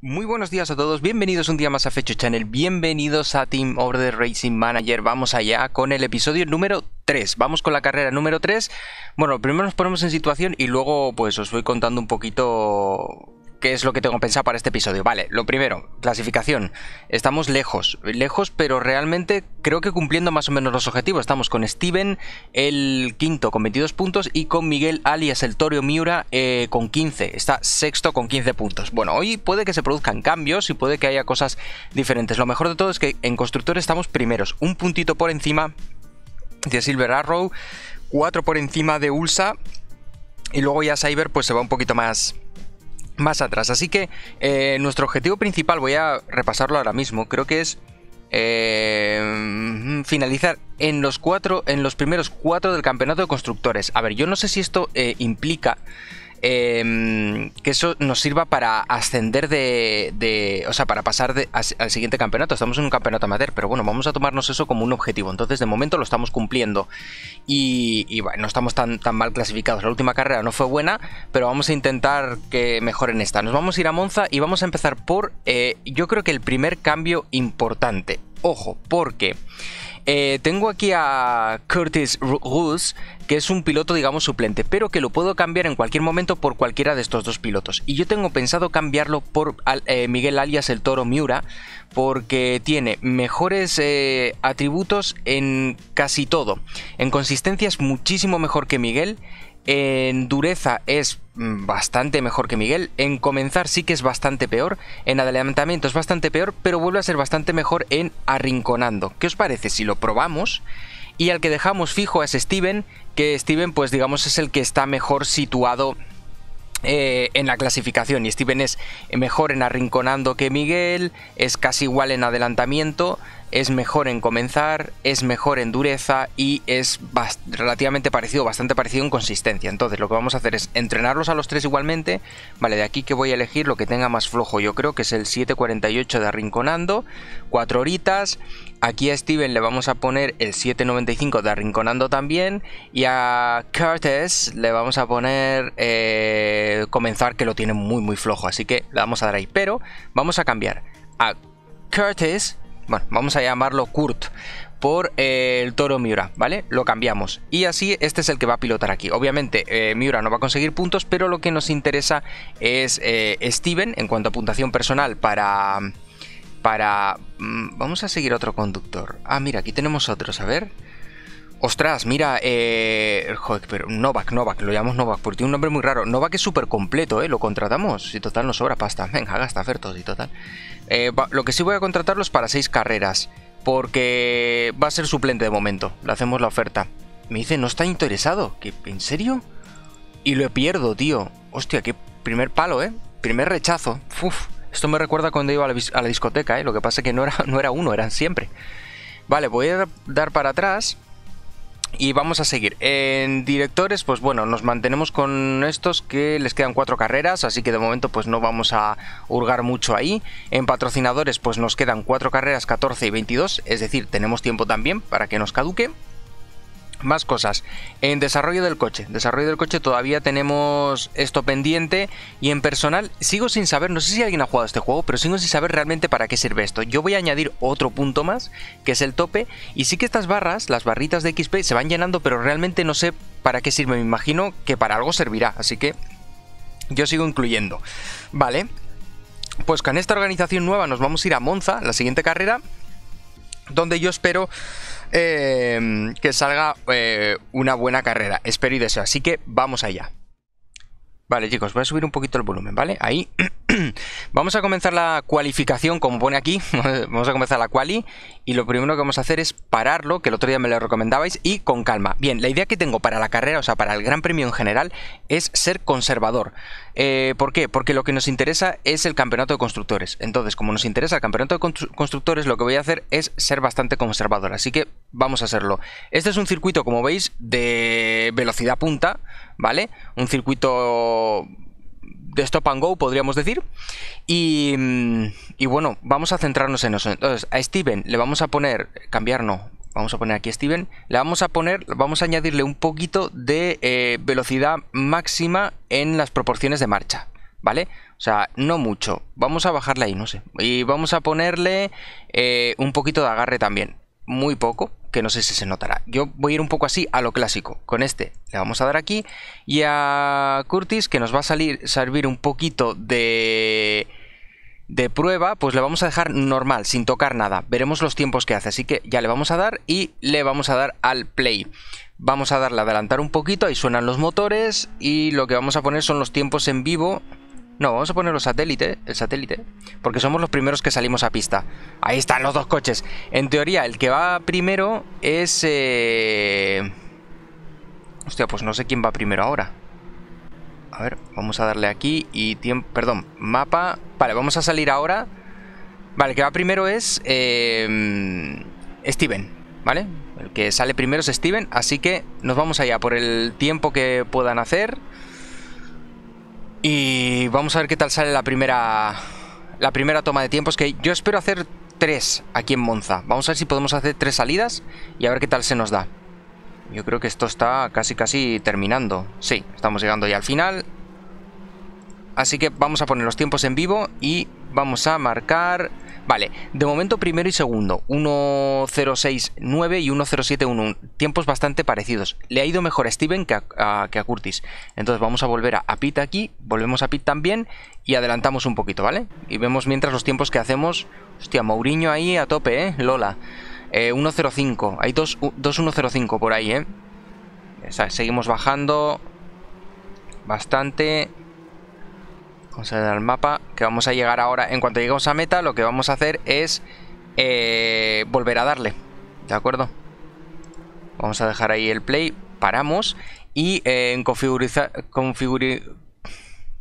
Muy buenos días a todos, bienvenidos un día más a Fecho Channel, bienvenidos a Team Order Racing Manager, vamos allá con el episodio número 3, vamos con la carrera número 3, bueno, primero nos ponemos en situación y luego pues os voy contando un poquito qué es lo que tengo pensado para este episodio. Vale, lo primero, clasificación. Estamos lejos, lejos, pero realmente creo que cumpliendo más o menos los objetivos. Estamos con Steven, el quinto, con 22 puntos, y con Miguel, alias el Torio Miura, eh, con 15. Está sexto con 15 puntos. Bueno, hoy puede que se produzcan cambios y puede que haya cosas diferentes. Lo mejor de todo es que en constructor estamos primeros, un puntito por encima de Silver Arrow, Cuatro por encima de Ulsa. Y luego ya Cyber pues se va un poquito más, más atrás. Así que eh, nuestro objetivo principal, voy a repasarlo ahora mismo, creo que es eh, finalizar en los cuatro, en los primeros cuatro del campeonato de constructores. A ver, yo no sé si esto eh, implica Em, que eso nos sirva para ascender de, o sea, para pasar al siguiente campeonato. Estamos en un campeonato amateur, pero bueno, vamos a tomarnos eso como un objetivo. Entonces, de momento lo estamos cumpliendo y, y bueno, no estamos tan, mal clasificados. La última carrera no fue buena, pero vamos a intentar que mejoren esta. Nos vamos a ir a Monza y vamos a empezar por, eh, yo creo que el primer cambio importante. Ojo, porque... Eh, tengo aquí a Curtis Roos, que es un piloto, digamos, suplente, pero que lo puedo cambiar en cualquier momento por cualquiera de estos dos pilotos. Y yo tengo pensado cambiarlo por eh, Miguel alias el Toro Miura, porque tiene mejores eh, atributos en casi todo. En consistencia es muchísimo mejor que Miguel. En dureza es mm, bastante mejor que Miguel. En comenzar sí que es bastante peor. En adelantamiento es bastante peor, pero vuelve a ser bastante mejor en arrinconando. ¿Qué os parece si lo probamos? Y al que dejamos fijo es Steven, que Steven pues digamos es el que está mejor situado eh, en la clasificación y Steven es mejor en arrinconando que Miguel, es casi igual en adelantamiento, es mejor en comenzar, es mejor en dureza y es relativamente parecido, bastante parecido en consistencia. Entonces lo que vamos a hacer es entrenarlos a los tres igualmente, vale, de aquí que voy a elegir lo que tenga más flojo, yo creo que es el 748 de arrinconando, 4 horitas, Aquí a Steven le vamos a poner el 795 de Arrinconando también. Y a Curtis le vamos a poner eh, Comenzar, que lo tiene muy muy flojo. Así que le vamos a dar ahí. Pero vamos a cambiar a Curtis. Bueno, vamos a llamarlo Kurt por eh, el toro Miura, ¿vale? Lo cambiamos. Y así este es el que va a pilotar aquí. Obviamente eh, Miura no va a conseguir puntos, pero lo que nos interesa es Steven en cuanto a puntuación personal para para... Mm, vamos a seguir otro conductor. Ah, mira, aquí tenemos otro. a ver. Ostras, mira, eh, joder, pero Novak, Novak, lo llamamos Novak, porque tiene un nombre muy raro. Novak es súper completo, ¿eh? Lo contratamos. Y total, nos sobra pasta. Venga, gasta ofertos y total. Eh, lo que sí voy a contratarlos para seis carreras, porque va a ser suplente de momento. Le hacemos la oferta. Me dice, no está interesado. ¿Qué, ¿En serio? Y lo pierdo, tío. Hostia, qué primer palo, ¿eh? Primer rechazo. Uf. Esto me recuerda cuando iba a la, discoteca, ¿eh? lo que pasa es que no era, no era uno, eran siempre. Vale, voy a dar para atrás y vamos a seguir. En directores, pues bueno, nos mantenemos con estos que les quedan cuatro carreras, así que de momento pues no vamos a hurgar mucho ahí. En patrocinadores, pues nos quedan cuatro carreras, 14 y 22, es decir, tenemos tiempo también para que nos caduque. Más cosas. En desarrollo del coche. Desarrollo del coche todavía tenemos esto pendiente. Y en personal sigo sin saber, no sé si alguien ha jugado este juego, pero sigo sin saber realmente para qué sirve esto. Yo voy a añadir otro punto más, que es el tope. Y sí que estas barras, las barritas de XP, se van llenando, pero realmente no sé para qué sirve. Me imagino que para algo servirá. Así que yo sigo incluyendo. Vale. Pues con esta organización nueva nos vamos a ir a Monza, la siguiente carrera. Donde yo espero eh, que salga eh, una buena carrera. Espero y deseo. Así que vamos allá. Vale, chicos, voy a subir un poquito el volumen, ¿vale? Ahí. vamos a comenzar la cualificación, como pone aquí. vamos a comenzar la quali. Y lo primero que vamos a hacer es pararlo, que el otro día me lo recomendabais, y con calma. Bien, la idea que tengo para la carrera, o sea, para el Gran Premio en general, es ser conservador. Eh, ¿Por qué? Porque lo que nos interesa es el campeonato de constructores. Entonces, como nos interesa el campeonato de constructores, lo que voy a hacer es ser bastante conservador. Así que vamos a hacerlo. Este es un circuito, como veis, de velocidad punta. ¿vale? Un circuito de stop and go, podríamos decir. Y, bueno, vamos a centrarnos en eso. Entonces, a Steven le vamos a poner, cambiar no, vamos a poner aquí a Steven, le vamos a poner, vamos a añadirle un poquito de eh, velocidad máxima en las proporciones de marcha, ¿vale? O sea, no mucho. Vamos a bajarle ahí, no sé. Y vamos a ponerle eh, un poquito de agarre también muy poco, que no sé si se notará. Yo voy a ir un poco así a lo clásico. Con este le vamos a dar aquí y a Curtis, que nos va a salir, servir un poquito de de prueba, pues le vamos a dejar normal, sin tocar nada. Veremos los tiempos que hace. Así que ya le vamos a dar y le vamos a dar al play. Vamos a darle a adelantar un poquito, ahí suenan los motores y lo que vamos a poner son los tiempos en vivo. No, vamos a poner los satélites, el satélite, porque somos los primeros que salimos a pista. Ahí están los dos coches. En teoría, el que va primero es... Eh, hostia, pues no sé quién va primero ahora. A ver, vamos a darle aquí y tiempo... Perdón, mapa... Vale, vamos a salir ahora. Vale, el que va primero es... Eh, Steven, ¿vale? El que sale primero es Steven, así que nos vamos allá por el tiempo que puedan hacer. Y vamos a ver qué tal sale la primera, la primera toma de tiempos, que yo espero hacer tres aquí en Monza. Vamos a ver si podemos hacer tres salidas y a ver qué tal se nos da. Yo creo que esto está casi casi terminando. Sí, estamos llegando ya al final. Así que vamos a poner los tiempos en vivo y vamos a marcar Vale, de momento primero y segundo, 1.06.9 y 1.07.1, tiempos bastante parecidos. Le ha ido mejor a Steven que a, Curtis. Entonces vamos a volver a, Pit aquí, volvemos a Pit también y adelantamos un poquito, ¿vale? Y vemos mientras los tiempos que hacemos. Hostia, Mourinho ahí a tope, ¿eh? Lola. 1.05, eh, hay 2.105 por ahí, ¿eh? Seguimos bajando bastante. Vamos a dar al mapa, que vamos a llegar ahora. En cuanto lleguemos a meta, lo que vamos a hacer es eh, volver a darle. ¿De acuerdo? Vamos a dejar ahí el play. Paramos. Y eh, en configurar,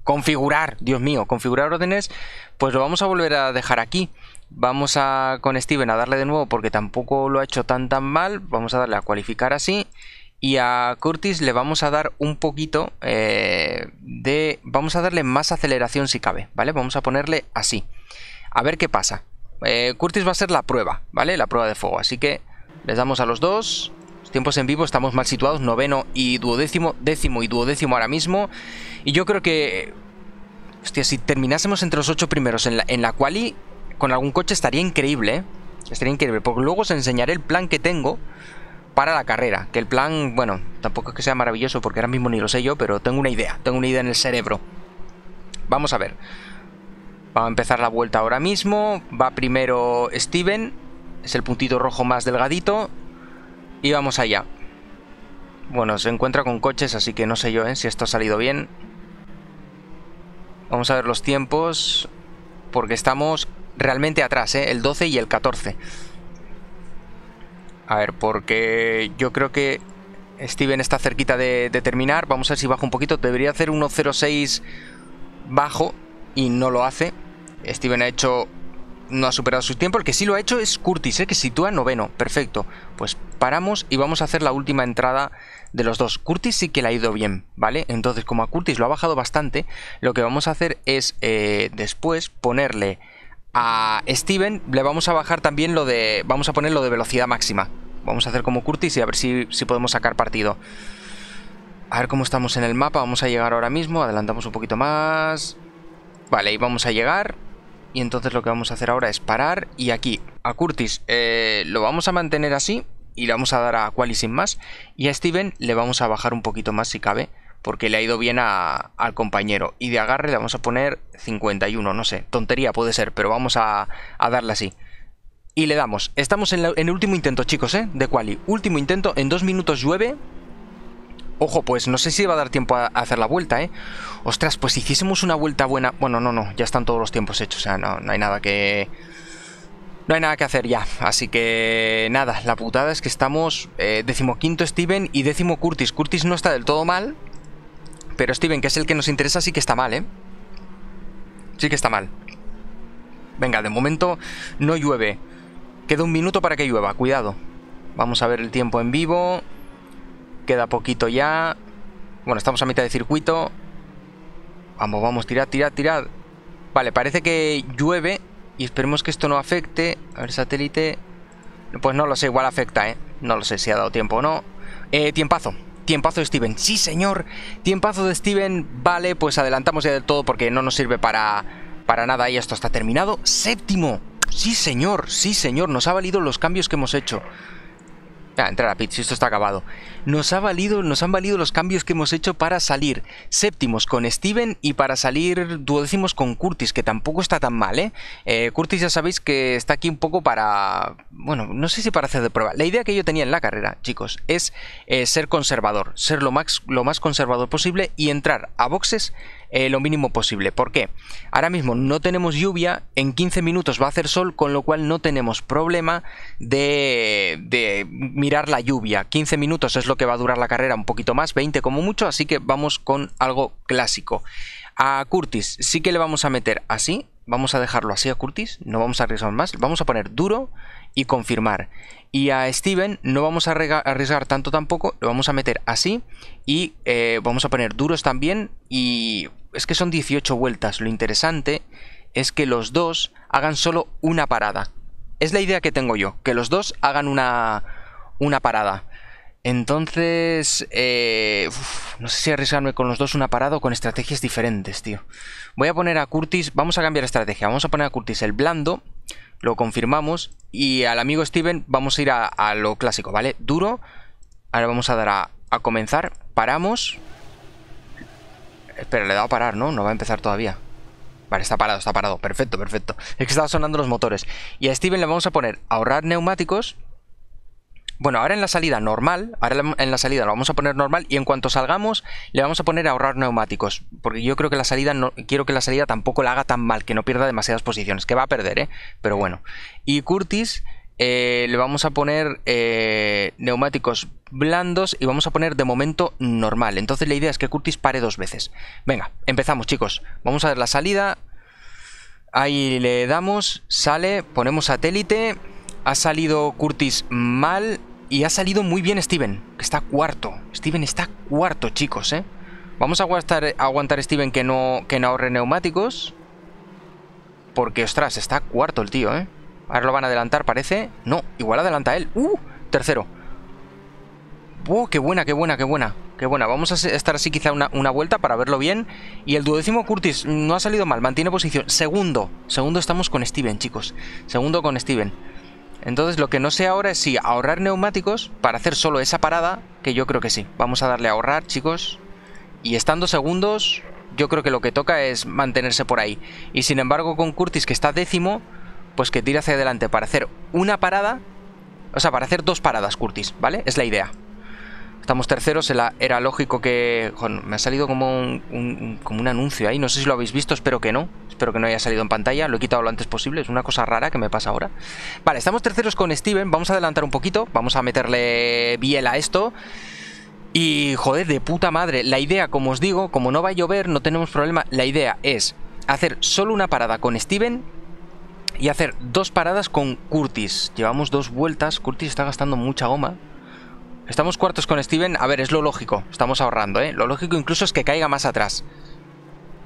configurar, Dios mío, configurar órdenes, pues lo vamos a volver a dejar aquí. Vamos a con Steven a darle de nuevo porque tampoco lo ha hecho tan tan mal. Vamos a darle a cualificar así. Y a Curtis le vamos a dar un poquito eh, de... Vamos a darle más aceleración si cabe, ¿vale? Vamos a ponerle así. A ver qué pasa. Eh, Curtis va a ser la prueba, ¿vale? La prueba de fuego. Así que les damos a los dos. tiempos en vivo estamos mal situados. Noveno y duodécimo. Décimo y duodécimo ahora mismo. Y yo creo que... Hostia, si terminásemos entre los ocho primeros en la, en la quali... Con algún coche estaría increíble, ¿eh? Estaría increíble. Porque luego os enseñaré el plan que tengo para la carrera. Que el plan, bueno, tampoco es que sea maravilloso porque ahora mismo ni lo sé yo, pero tengo una idea, tengo una idea en el cerebro. Vamos a ver. Vamos a empezar la vuelta ahora mismo. Va primero Steven, es el puntito rojo más delgadito. Y vamos allá. Bueno, se encuentra con coches, así que no sé yo ¿eh? si esto ha salido bien. Vamos a ver los tiempos, porque estamos realmente atrás, ¿eh? el 12 y el 14. A ver, porque yo creo que Steven está cerquita de, terminar. Vamos a ver si baja un poquito. Debería hacer 1.06 bajo y no lo hace. Steven ha hecho... No ha superado su tiempo. El que sí lo ha hecho es Curtis, ¿eh? que sitúa noveno. Perfecto. Pues paramos y vamos a hacer la última entrada de los dos. Curtis sí que le ha ido bien, ¿vale? Entonces, como a Curtis lo ha bajado bastante, lo que vamos a hacer es eh, después ponerle a Steven, le vamos a bajar también lo de... Vamos a poner lo de velocidad máxima, Vamos a hacer como Curtis y a ver si, podemos sacar partido. A ver cómo estamos en el mapa. Vamos a llegar ahora mismo. Adelantamos un poquito más. Vale, ahí vamos a llegar. Y entonces lo que vamos a hacer ahora es parar. Y aquí, a Curtis, eh, lo vamos a mantener así. Y le vamos a dar a Quali sin más. Y a Steven le vamos a bajar un poquito más si cabe. Porque le ha ido bien a, al compañero. Y de agarre le vamos a poner 51. No sé, tontería puede ser. Pero vamos a, a darle así. Y le damos. Estamos en, el último intento, chicos, ¿eh? De Quali. Último intento en dos minutos llueve. Ojo, pues no sé si va a dar tiempo a, hacer la vuelta, ¿eh? Ostras, pues si hiciésemos una vuelta buena... Bueno, no, no, ya están todos los tiempos hechos. O sea, no, hay nada que... No hay nada que hacer ya, así que nada, la putada es que estamos eh, decimoquinto Steven y décimo Curtis. Curtis no está del todo mal, pero Steven, que es el que nos interesa, sí que está mal, ¿eh? Sí que está mal. Venga, de momento no llueve. Queda un minuto para que llueva, cuidado. Vamos a ver el tiempo en vivo. Queda poquito ya. Bueno, estamos a mitad de circuito. Vamos, vamos, tirad, tirad, tirad. Vale, parece que llueve y esperemos que esto no afecte. A ver, satélite... Pues no lo sé, igual afecta, ¿eh? No lo sé si ha dado tiempo o no. Eh, tiempazo. Tiempazo de Steven. Sí, señor. Tiempazo de Steven. Vale, pues adelantamos ya del todo porque no nos sirve para, para nada y esto está terminado. Séptimo. Sí, señor, sí, señor, nos ha valido los cambios que hemos hecho. Ya, entrar a pit, esto está acabado nos, ha valido, nos han valido los cambios que hemos hecho para salir séptimos con Steven y para salir duodécimos con Curtis, que tampoco está tan mal, ¿eh? eh Curtis ya sabéis que está aquí un poco para, bueno, no sé si para hacer de prueba. La idea que yo tenía en la carrera, chicos, es eh, ser conservador, ser lo más, lo más conservador posible y entrar a boxes eh, lo mínimo posible. ¿Por qué? Ahora mismo no tenemos lluvia, en 15 minutos va a hacer sol, con lo cual no tenemos problema de, de mirar la lluvia. 15 minutos es lo que va a durar la carrera un poquito más, 20 como mucho, así que vamos con algo clásico. A Curtis sí que le vamos a meter así, vamos a dejarlo así a Curtis, no vamos a arriesgar más, vamos a poner duro y confirmar. Y a Steven no vamos a arriesgar tanto tampoco, lo vamos a meter así y eh, vamos a poner duros también y es que son 18 vueltas, lo interesante es que los dos hagan solo una parada. Es la idea que tengo yo, que los dos hagan una, una parada. Entonces, eh, no sé si arriesgarme con los dos una parada con estrategias diferentes, tío. Voy a poner a Curtis, vamos a cambiar estrategia, vamos a poner a Curtis el blando, lo confirmamos, y al amigo Steven vamos a ir a, lo clásico, ¿vale? Duro, ahora vamos a dar a, comenzar, paramos. Espera, le he dado a parar, ¿no? No va a empezar todavía. Vale, está parado, está parado, perfecto, perfecto. Es que estaban sonando los motores. Y a Steven le vamos a poner ahorrar neumáticos bueno, ahora en la salida normal, ahora en la salida lo vamos a poner normal y en cuanto salgamos le vamos a poner ahorrar neumáticos, porque yo creo que la salida no quiero que la salida tampoco la haga tan mal, que no pierda demasiadas posiciones, que va a perder, ¿eh? Pero bueno. Y Curtis eh, le vamos a poner eh, neumáticos blandos y vamos a poner de momento normal. Entonces la idea es que Curtis pare dos veces. Venga, empezamos chicos. Vamos a ver la salida. Ahí le damos, sale, ponemos satélite. Ha salido Curtis mal y ha salido muy bien Steven, que está cuarto. Steven está cuarto, chicos, ¿eh? Vamos a aguantar, a Steven que no, que no ahorre neumáticos. Porque, ostras, está cuarto el tío, ¿eh? Ahora lo van a adelantar, parece. No, igual adelanta él. ¡Uh! Tercero. ¡Uh! qué buena, qué buena, qué buena! Qué buena. Vamos a estar así quizá una, una vuelta para verlo bien. Y el duodécimo Curtis no ha salido mal, mantiene posición. Segundo. Segundo estamos con Steven, chicos. Segundo con Steven. Entonces lo que no sé ahora es si ahorrar neumáticos para hacer solo esa parada, que yo creo que sí. Vamos a darle a ahorrar, chicos. Y estando segundos, yo creo que lo que toca es mantenerse por ahí. Y sin embargo con Curtis, que está décimo, pues que tira hacia adelante para hacer una parada. O sea, para hacer dos paradas, Curtis, ¿vale? Es la idea. Estamos terceros, era lógico que... me ha salido como un, como un anuncio ahí, no sé si lo habéis visto, espero que no. Espero que no haya salido en pantalla. Lo he quitado lo antes posible. Es una cosa rara que me pasa ahora. Vale, estamos terceros con Steven. Vamos a adelantar un poquito. Vamos a meterle biel a esto. Y joder, de puta madre. La idea, como os digo, como no va a llover, no tenemos problema. La idea es hacer solo una parada con Steven y hacer dos paradas con Curtis. Llevamos dos vueltas. Curtis está gastando mucha goma. Estamos cuartos con Steven. A ver, es lo lógico. Estamos ahorrando, ¿eh? Lo lógico incluso es que caiga más atrás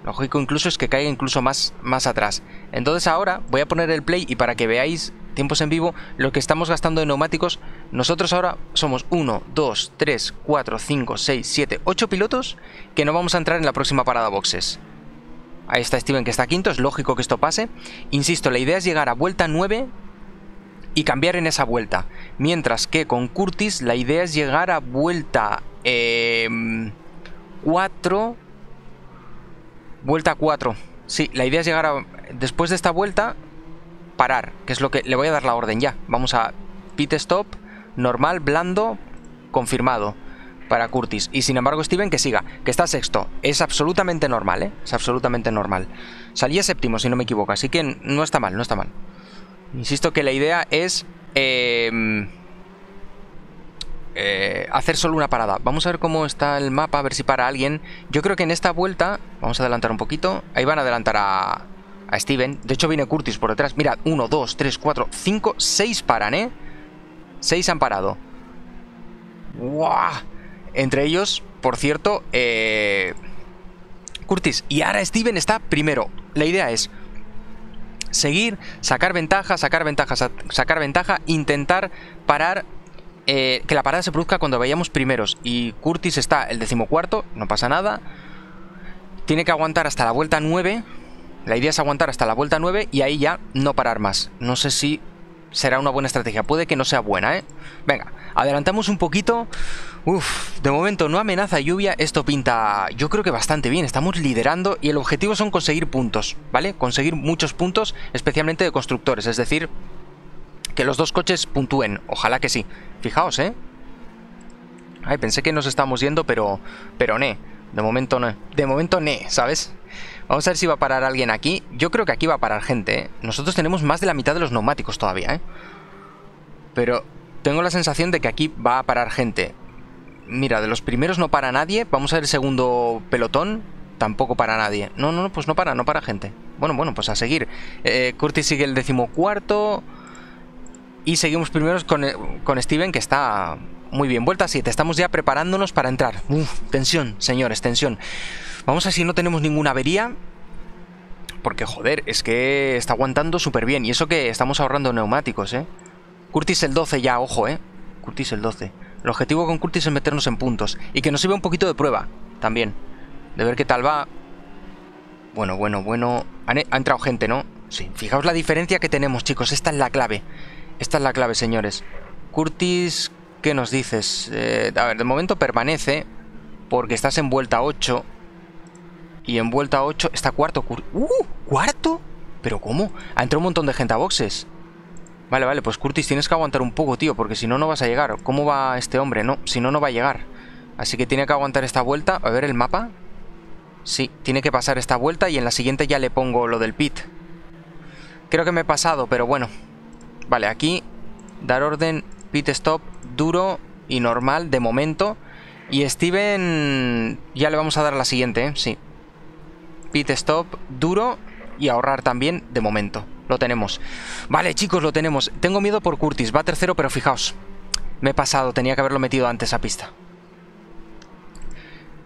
lógico incluso es que caiga incluso más, más atrás. Entonces ahora voy a poner el play y para que veáis tiempos en vivo lo que estamos gastando de neumáticos. Nosotros ahora somos 1, 2, 3, 4, 5, 6, 7, 8 pilotos que no vamos a entrar en la próxima parada boxes. Ahí está Steven que está quinto, es lógico que esto pase. Insisto, la idea es llegar a vuelta 9 y cambiar en esa vuelta. Mientras que con Curtis la idea es llegar a vuelta eh, em, 4 Vuelta 4. Sí, la idea es llegar a... Después de esta vuelta, parar, que es lo que... Le voy a dar la orden ya. Vamos a pit stop, normal, blando, confirmado para Curtis. Y sin embargo, Steven que siga, que está sexto. Es absolutamente normal, ¿eh? Es absolutamente normal. Salía séptimo, si no me equivoco, así que no está mal, no está mal. Insisto que la idea es em, eh, hacer solo una parada. Vamos a ver cómo está el mapa, a ver si para alguien. Yo creo que en esta vuelta, vamos a adelantar un poquito, ahí van a adelantar a, a Steven. De hecho viene Curtis por detrás. Mirad, 1, 2, 3, 4, 5, 6 paran, ¿eh? 6 han parado. Entre ellos, por cierto, eh, Curtis. Y ahora Steven está primero. La idea es seguir, sacar ventaja, sacar ventaja, sacar ventaja, intentar parar eh, que la parada se produzca cuando vayamos primeros y Curtis está el decimocuarto, no pasa nada. Tiene que aguantar hasta la vuelta 9. La idea es aguantar hasta la vuelta 9 y ahí ya no parar más. No sé si será una buena estrategia. Puede que no sea buena, ¿eh? Venga, adelantamos un poquito. Uf, de momento no amenaza lluvia. Esto pinta, yo creo que bastante bien. Estamos liderando y el objetivo son conseguir puntos, ¿vale? Conseguir muchos puntos, especialmente de constructores. Es decir, que los dos coches puntúen. Ojalá que sí. Fijaos, ¿eh? Ay, pensé que nos estamos yendo, pero... Pero ne. De momento no. De momento ne, ¿sabes? Vamos a ver si va a parar alguien aquí. Yo creo que aquí va a parar gente, ¿eh? Nosotros tenemos más de la mitad de los neumáticos todavía, ¿eh? Pero tengo la sensación de que aquí va a parar gente. Mira, de los primeros no para nadie. Vamos a ver el segundo pelotón. Tampoco para nadie. No, no, no, pues no para, no para gente. Bueno, bueno, pues a seguir. Eh, Curtis sigue el decimocuarto. Y seguimos primeros eh, con, Steven, que está muy bien. Vuelta 7, estamos ya preparándonos para entrar. tensión, señores, tensión. Vamos a ver si no tenemos ninguna avería. Porque, joder, es que está aguantando súper bien. Y eso que estamos ahorrando neumáticos, ¿eh? Curtis el 12 ya, ojo, ¿eh? Curtis el 12. El objetivo con Curtis es meternos en puntos. Y que nos sirva un poquito de prueba, también. De ver qué tal va. Bueno, bueno, bueno. Ha entrado gente, ¿no? Sí, fijaos la diferencia que tenemos, chicos. Esta es la clave. Esta es la clave, señores. Curtis, ¿qué nos dices? Eh, a ver, de momento permanece porque estás en vuelta 8. Y en vuelta 8 está cuarto. ¡Uh! ¿Cuarto? ¿Pero cómo? Ha entrado un montón de gente a boxes. Vale, vale, pues Curtis, tienes que aguantar un poco, tío, porque si no, no vas a llegar. ¿Cómo va este hombre? No, si no, no va a llegar. Así que tiene que aguantar esta vuelta. A ver el mapa. Sí, tiene que pasar esta vuelta y en la siguiente ya le pongo lo del pit. Creo que me he pasado, pero bueno, Vale, aquí dar orden pit stop duro y normal de momento. Y Steven ya le vamos a dar la siguiente, ¿eh? sí. Pit stop duro y ahorrar también de momento. Lo tenemos. Vale, chicos, lo tenemos. Tengo miedo por Curtis. Va tercero, pero fijaos. Me he pasado. Tenía que haberlo metido antes a pista.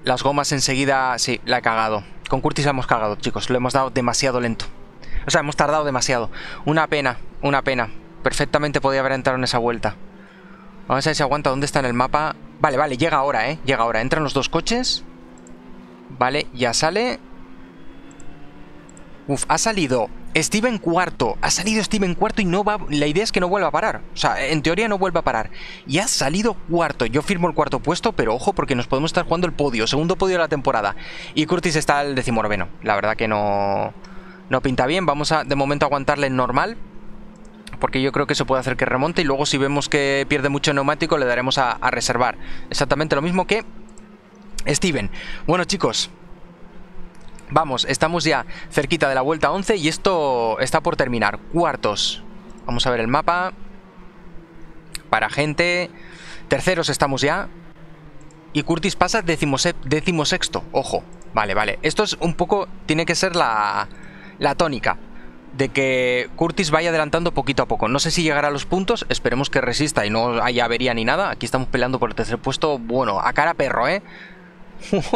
Las gomas enseguida... Sí, la he cagado. Con Curtis la hemos cagado, chicos. Lo hemos dado demasiado lento. O sea, hemos tardado demasiado. Una pena, una pena. Perfectamente podía haber entrado en esa vuelta. Vamos a ver si aguanta dónde está en el mapa. Vale, vale, llega ahora, ¿eh? Llega ahora. Entran los dos coches. Vale, ya sale. Uf, ha salido Steven cuarto. Ha salido Steven cuarto y no va. La idea es que no vuelva a parar. O sea, en teoría no vuelva a parar. Y ha salido cuarto. Yo firmo el cuarto puesto, pero ojo, porque nos podemos estar jugando el podio, segundo podio de la temporada. Y Curtis está al decimonoveno. La verdad que no. No pinta bien. Vamos a de momento aguantarle en normal porque yo creo que eso puede hacer que remonte y luego si vemos que pierde mucho neumático le daremos a, reservar. Exactamente lo mismo que Steven. Bueno chicos, Vamos, estamos ya cerquita de la vuelta 11 y esto está por terminar. Cuartos. Vamos a ver el mapa. Para gente. Terceros estamos ya. Y Curtis pasa sexto, Ojo. Vale, vale. Esto es un poco... Tiene que ser la tónica de que Curtis vaya adelantando poquito a poco. No sé si llegará a los puntos, esperemos que resista y no haya avería ni nada. Aquí estamos peleando por el tercer puesto, bueno, a cara perro, ¿eh?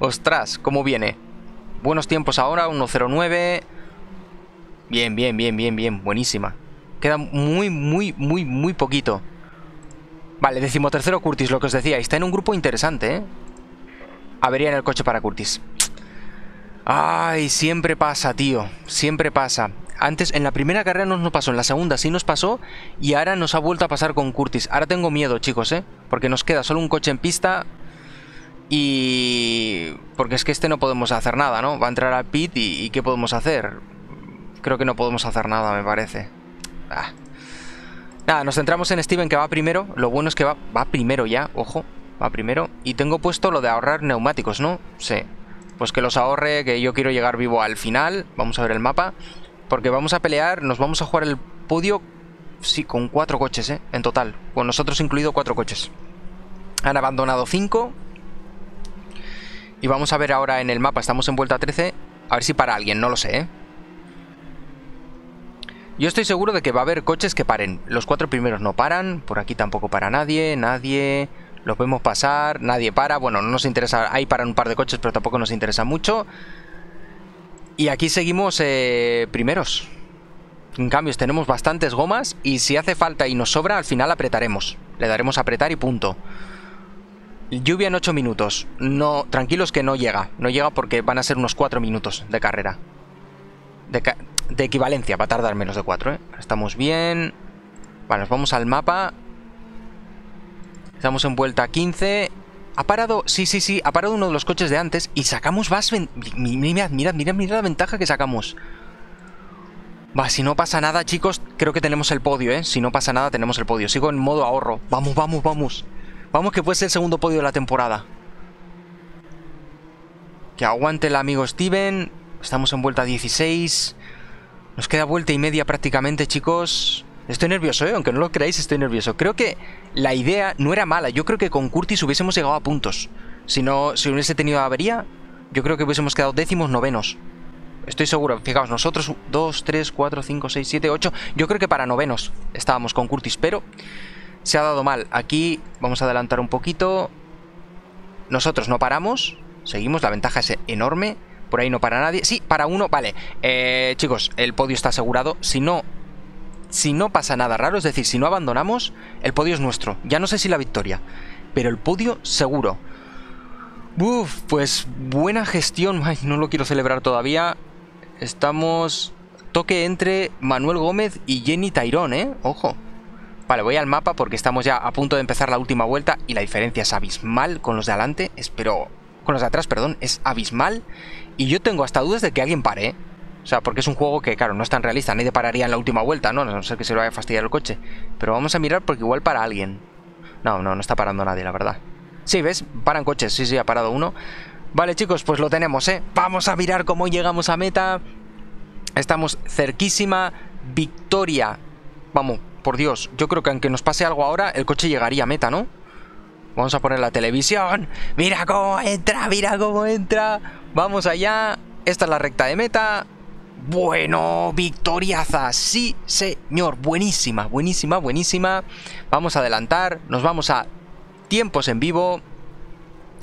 Ostras, ¿cómo viene? Buenos tiempos ahora, 1.09. Bien, bien, bien, bien, bien, buenísima. Queda muy, muy, muy, muy poquito. Vale, decimotercero Curtis, lo que os decía. Está en un grupo interesante, ¿eh? Avería en el coche para Curtis. Ay, siempre pasa, tío. Siempre pasa. Antes, en la primera carrera no nos pasó, en la segunda sí nos pasó y ahora nos ha vuelto a pasar con Curtis. Ahora tengo miedo, chicos, ¿eh? Porque nos queda solo un coche en pista y... Porque es que este no podemos hacer nada, ¿no? Va a entrar a pit y, ¿qué podemos hacer? Creo que no podemos hacer nada, me parece. Ah. Nada, nos centramos en Steven que va primero. Lo bueno es que va, va primero ya, ojo. Va primero. Y tengo puesto lo de ahorrar neumáticos, ¿no? Sí pues que los ahorre, que yo quiero llegar vivo al final. Vamos a ver el mapa. Porque vamos a pelear, nos vamos a jugar el podio, sí, con cuatro coches, ¿eh? En total. Con nosotros incluido cuatro coches. Han abandonado cinco. Y vamos a ver ahora en el mapa, estamos en vuelta 13. A ver si para alguien, no lo sé, ¿eh? Yo estoy seguro de que va a haber coches que paren. Los cuatro primeros no paran. Por aquí tampoco para nadie. Nadie. Los vemos pasar, nadie para. Bueno, no nos interesa. Ahí paran un par de coches, pero tampoco nos interesa mucho. Y aquí seguimos eh, primeros. En cambio, tenemos bastantes gomas y si hace falta y nos sobra, al final apretaremos. Le daremos apretar y punto. Lluvia en 8 minutos. No, tranquilos que no llega. No llega porque van a ser unos 4 minutos de carrera. De, equivalencia, va a tardar menos de 4, ¿eh? Estamos bien. Vale, nos vamos al mapa Estamos en vuelta 15. Ha parado, sí, sí, sí, ha parado uno de los coches de antes y sacamos más... Mirad, mirad, mirad, mirad la ventaja que sacamos. Va, si no pasa nada, chicos, creo que tenemos el podio, ¿eh? Si no pasa nada, tenemos el podio. Sigo en modo ahorro. Vamos, vamos, vamos. Vamos, que puede ser el segundo podio de la temporada. Que aguante el amigo Steven. Estamos en vuelta 16. Nos queda vuelta y media prácticamente, chicos. Estoy nervioso, ¿eh? aunque no lo creáis, estoy nervioso. Creo que la idea no era mala. Yo creo que con Curtis hubiésemos llegado a puntos. Si no, si hubiese tenido avería, yo creo que hubiésemos quedado décimos, novenos. Estoy seguro, fijaos, nosotros 2, 3, 4, 5, 6, 7, 8. Yo creo que para novenos estábamos con Curtis, pero se ha dado mal. Aquí vamos a adelantar un poquito. Nosotros no paramos, seguimos, la ventaja es enorme. Por ahí no para nadie. Sí, para uno, vale. Eh, chicos, el podio está asegurado. Si no si no pasa nada raro, es decir, si no abandonamos, el podio es nuestro. Ya no sé si la victoria, pero el podio seguro. Uf, pues buena gestión. no lo quiero celebrar todavía. Estamos... Toque entre Manuel Gómez y Jenny Tyrone, ¿eh? Ojo. Vale, voy al mapa porque estamos ya a punto de empezar la última vuelta y la diferencia es abismal con los de adelante. Espero... Con los de atrás, perdón. Es abismal. Y yo tengo hasta dudas de que alguien pare, ¿eh? O sea, porque es un juego que, claro, no es tan realista. Nadie pararía en la última vuelta, ¿no? A no ser que se lo vaya a fastidiar el coche. Pero vamos a mirar porque igual para alguien. No, no, no está parando nadie, la verdad. Sí, ¿ves? Paran coches. Sí, sí, ha parado uno. Vale, chicos, pues lo tenemos, ¿eh? Vamos a mirar cómo llegamos a meta. Estamos cerquísima. Victoria. Vamos, por Dios. Yo creo que aunque nos pase algo ahora, el coche llegaría a meta, ¿no? Vamos a poner la televisión. Mira cómo entra, mira cómo entra. Vamos allá. Esta es la recta de meta. Bueno, victoriaza, sí señor, buenísima, buenísima, buenísima. Vamos a adelantar, nos vamos a tiempos en vivo.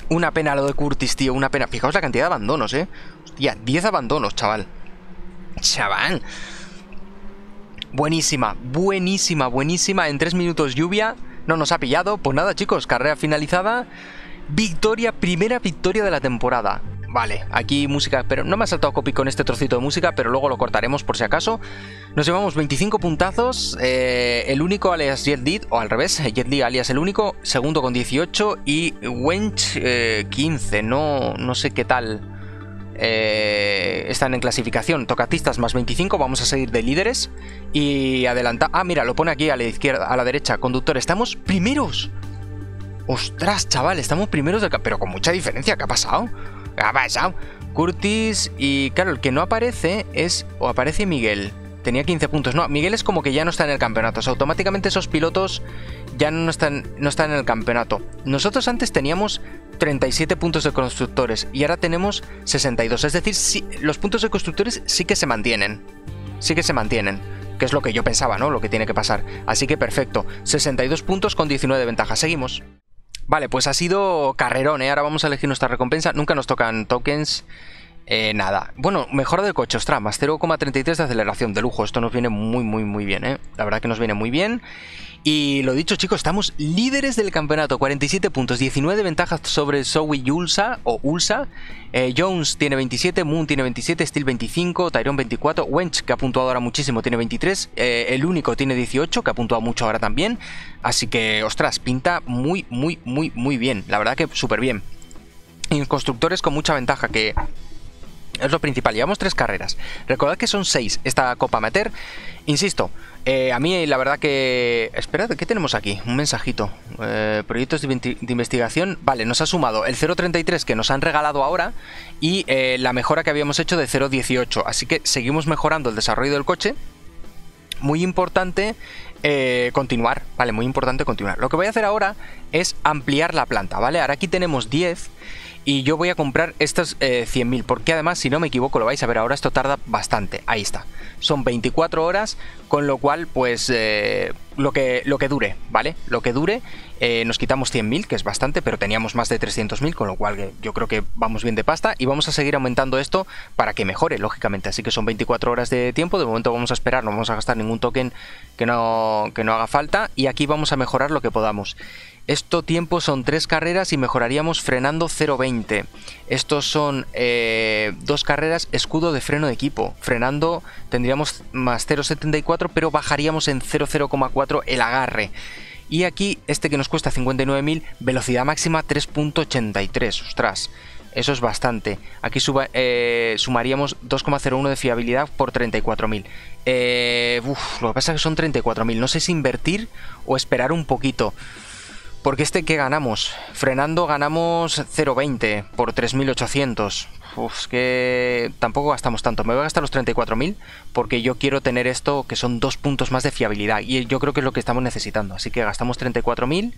Una pena lo de Curtis, tío, una pena. Fijaos la cantidad de abandonos, eh. Hostia, 10 abandonos, chaval. Chaval. Buenísima, buenísima, buenísima. En 3 minutos lluvia. No nos ha pillado. Pues nada, chicos, carrera finalizada. Victoria, primera victoria de la temporada. Vale, aquí música, pero no me ha saltado copy con este trocito de música, pero luego lo cortaremos por si acaso. Nos llevamos 25 puntazos, eh, el único alias Jet Did, o al revés, Jet Did alias el único, segundo con 18 y Wench 15, eh, no, no sé qué tal. Eh, están en clasificación. Tocatistas más 25, vamos a seguir de líderes. Y adelanta. Ah, mira, lo pone aquí a la izquierda, a la derecha. Conductor, estamos primeros. Ostras, chaval, estamos primeros de... Pero con mucha diferencia, ¿qué ha pasado? Ah, Curtis y claro, el que no aparece es o aparece Miguel. Tenía 15 puntos. No, Miguel es como que ya no está en el campeonato. O automáticamente esos pilotos ya no están, no están en el campeonato. Nosotros antes teníamos 37 puntos de constructores y ahora tenemos 62. Es decir, los puntos de constructores sí que se mantienen. Sí que se mantienen que es lo que yo pensaba, ¿no? Lo que tiene que pasar. Así que perfecto, 62 puntos con 19 de ventaja. Seguimos. Vale, pues ha sido carrerón, ¿eh? Ahora vamos a elegir nuestra recompensa. Nunca nos tocan tokens. Eh, nada. Bueno, mejora del coche, ostras, más 0,33 de aceleración, de lujo. Esto nos viene muy, muy, muy bien, ¿eh? La verdad que nos viene muy bien. Y lo dicho, chicos, estamos líderes del campeonato. 47 puntos, 19 ventajas sobre Zoe y Ulsa. O Ulsa. Eh, Jones tiene 27, Moon tiene 27, Steel 25, Tyrone 24, Wench, que ha puntuado ahora muchísimo, tiene 23. Eh, el único tiene 18, que ha puntuado mucho ahora también. Así que, ostras, pinta muy, muy, muy, muy bien. La verdad que súper bien. Y constructores con mucha ventaja, que es lo principal. Llevamos tres carreras. Recordad que son seis esta Copa Mater, Insisto, eh, a mí la verdad que... Esperad, ¿qué tenemos aquí? Un mensajito. Eh, proyectos de, investigación. Vale, nos ha sumado el 0.33 que nos han regalado ahora y eh, la mejora que habíamos hecho de 0.18. Así que seguimos mejorando el desarrollo del coche. Muy importante continuar, ¿vale? Muy importante continuar. Lo que voy a hacer ahora es ampliar la planta, ¿vale? Ahora aquí tenemos 10 y yo voy a comprar estas 100.000, eh, porque además, si no me equivoco, lo vais a ver ahora, esto tarda bastante. Ahí está. Son 24 horas, con lo cual, pues, eh, lo, que, lo que dure, ¿vale? Lo que dure, eh, nos quitamos 100.000, que es bastante, pero teníamos más de 300.000, con lo cual yo creo que vamos bien de pasta y vamos a seguir aumentando esto para que mejore, lógicamente. Así que son 24 horas de tiempo, de momento vamos a esperar, no vamos a gastar ningún token que no, que no haga falta y aquí vamos a mejorar lo que podamos. Esto tiempo son tres carreras y mejoraríamos frenando 0.20. Estos son eh, dos carreras escudo de freno de equipo. Frenando tendríamos más 0.74 pero bajaríamos en 0.04 el agarre. Y aquí este que nos cuesta 59.000, velocidad máxima 3.83. Ostras eso es bastante. Aquí eh, sumaríamos 2,01 de fiabilidad por 34.000. Eh, lo que pasa es que son 34.000. No sé si invertir o esperar un poquito. Porque este que ganamos, frenando ganamos 0,20 por 3.800. Uf, es que tampoco gastamos tanto. Me voy a gastar los 34.000 porque yo quiero tener esto que son dos puntos más de fiabilidad. Y yo creo que es lo que estamos necesitando. Así que gastamos 34.000.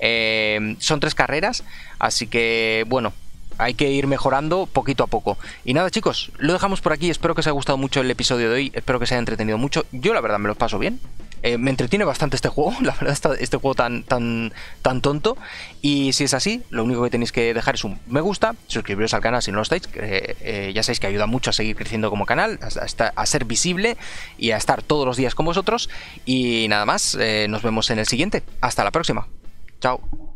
Eh, son tres carreras. Así que, bueno, hay que ir mejorando poquito a poco. Y nada, chicos, lo dejamos por aquí. Espero que os haya gustado mucho el episodio de hoy. Espero que os haya entretenido mucho. Yo, la verdad, me lo paso bien. Eh, me entretiene bastante este juego, la verdad, este juego tan, tan, tan tonto. Y si es así, lo único que tenéis que dejar es un me gusta, suscribiros al canal si no lo estáis. Eh, ya sabéis que ayuda mucho a seguir creciendo como canal, a, ser visible y a estar todos los días con vosotros. Y nada más, eh, nos vemos en el siguiente. Hasta la próxima. Chao.